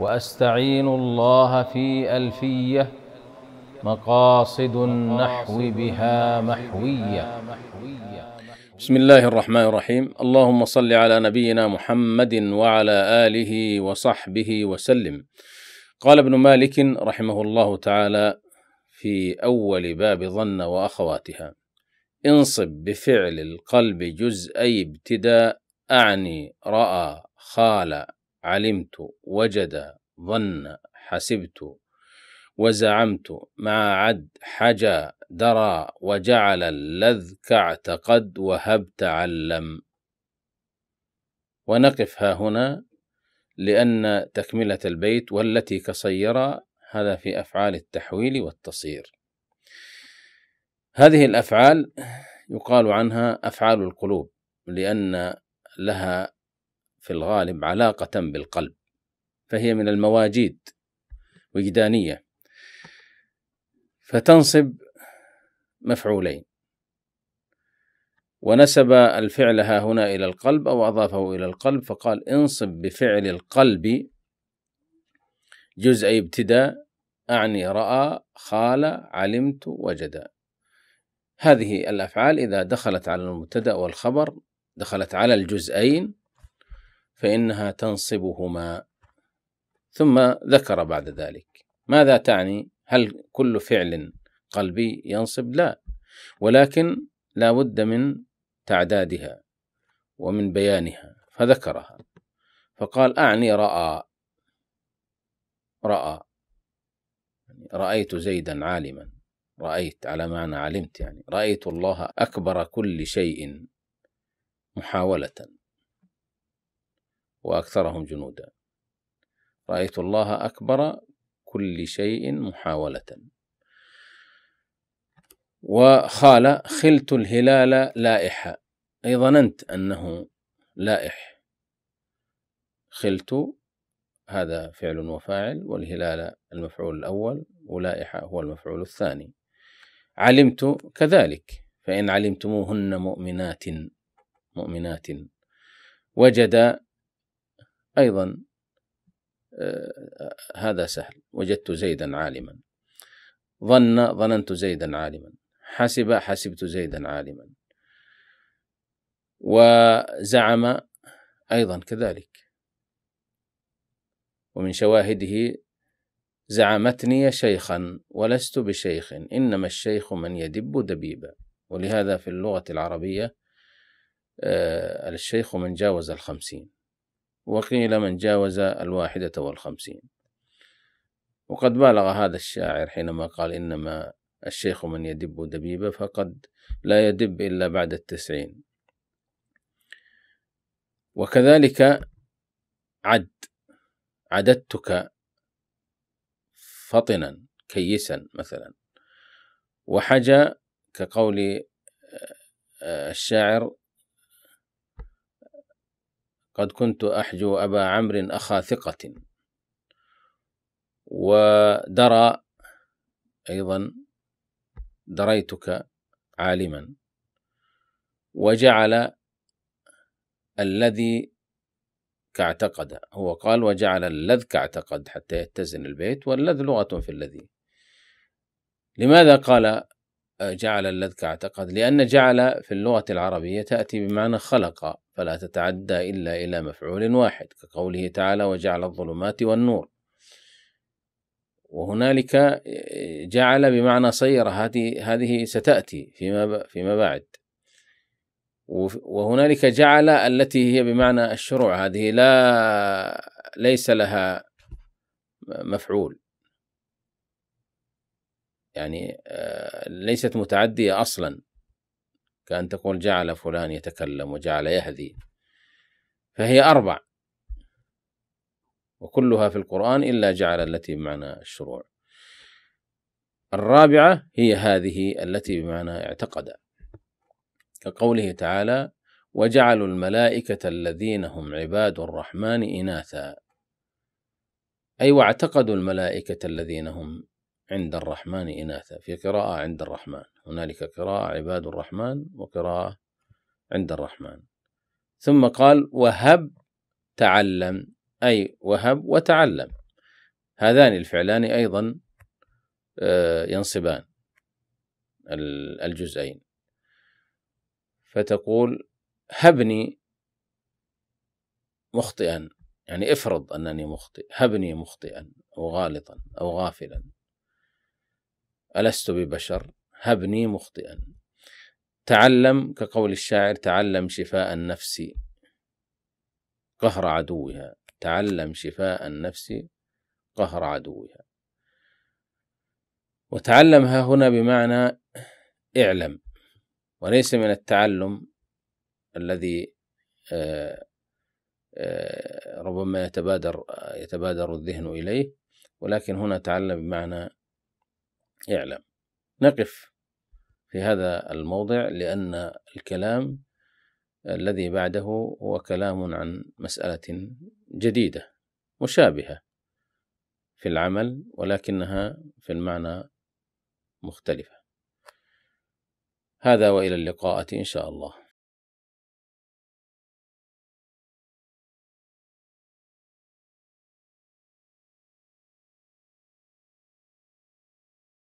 واستعين الله في الفيه مقاصد النحو بها محويه بسم الله الرحمن الرحيم اللهم صل على نبينا محمد وعلى اله وصحبه وسلم قال ابن مالك رحمه الله تعالى في اول باب ظن واخواتها انصب بفعل القلب جزئي ابتداء اعني راى خال علمت وجد ظن حسبت وزعمت مع عد حجا درى وجعل اللذك اعتقد وهب تعلم ونقف ها هنا لأن تكملة البيت والتي كصيرا هذا في أفعال التحويل والتصير هذه الأفعال يقال عنها أفعال القلوب لأن لها في الغالب علاقة بالقلب فهي من المواجيد وجدانية فتنصب مفعولين ونسب الفعل ها هنا إلى القلب أو أضافه إلى القلب فقال انصب بفعل القلب جزء ابتداء أعني رأى خال علمت وجد هذه الأفعال إذا دخلت على المبتدأ والخبر دخلت على الجزئين فإنها تنصبهما ثم ذكر بعد ذلك ماذا تعني هل كل فعل قلبي ينصب لا ولكن لا بد من تعدادها ومن بيانها فذكرها فقال أعني رأى رأى يعني رأيت زيدا عالما رأيت على معنى علمت يعني رأيت الله أكبر كل شيء محاولة وأكثرهم جنودا رأيت الله أكبر كل شيء محاولة وخال خلت الهلال لائحة أي ظننت أنه لائح خلت هذا فعل وفاعل والهلال المفعول الأول ولائحة هو المفعول الثاني علمت كذلك فإن علمتموهن مؤمنات مؤمنات وجد أيضا آه، هذا سهل وجدت زيدا عالما ظن ظننت زيدا عالما حسب حسبت زيدا عالما وزعم أيضا كذلك ومن شواهده زعمتني شيخا ولست بشيخ إنما الشيخ من يدب دبيبا ولهذا في اللغة العربية آه، الشيخ من جاوز الخمسين وقيل من جاوز الواحدة والخمسين وقد بالغ هذا الشاعر حينما قال إنما الشيخ من يدب دبيبة فقد لا يدب إلا بعد التسعين وكذلك عد عددتك فطنا كيسا مثلا وحجى كقول آه، الشاعر قد كنت أحجو أبا عمرو أخا ثقة ودرى أيضا دريتك عالما وجعل الذي كاعتقد هو قال وجعل اللذ كاعتقد حتى يتزن البيت واللذ لغة في الذي لماذا قال جعل الذكى اعتقد لأن جعل في اللغة العربية تأتي بمعنى خلق فلا تتعدى إلا إلى مفعول واحد كقوله تعالى وجعل الظلمات والنور وهنالك آه، جعل بمعنى صير هذه هذه ستأتي فيما فيما بعد وهنالك جعل التي هي بمعنى الشروع هذه لا ليس لها مفعول يعني آه، ليست متعدية أصلا كأن تقول جعل فلان يتكلم وجعل يهذي فهي أربع وكلها في القرآن إلا جعل التي بمعنى الشروع الرابعة هي هذه التي بمعنى اعتقد كقوله تعالى وجعلوا الملائكة الذين هم عباد الرحمن إناثا أي أيوة واعتقدوا الملائكة الذين هم عند الرحمن إناثا في قراءة عند الرحمن هنالك قراءة عباد الرحمن وقراءة عند الرحمن ثم قال وهب تعلم أي وهب وتعلم هذان الفعلان أيضا آه، ينصبان الجزئين فتقول هبني مخطئا يعني افرض أنني مخطئ هبني مخطئا أو غالطا أو غافلا ألست ببشر هبني مخطئا تعلم كقول الشاعر تعلم شفاء النفس قهر عدوها تعلم شفاء النفس قهر عدوها وتعلم ها هنا بمعنى اعلم وليس من التعلم الذي آه، آه، ربما يتبادر يتبادر الذهن إليه ولكن هنا تعلم بمعنى اعلم نقف في هذا الموضع لأن الكلام الذي بعده هو كلام عن مسألة جديدة مشابهة في العمل ولكنها في المعنى مختلفة هذا وإلى اللقاءة إن شاء الله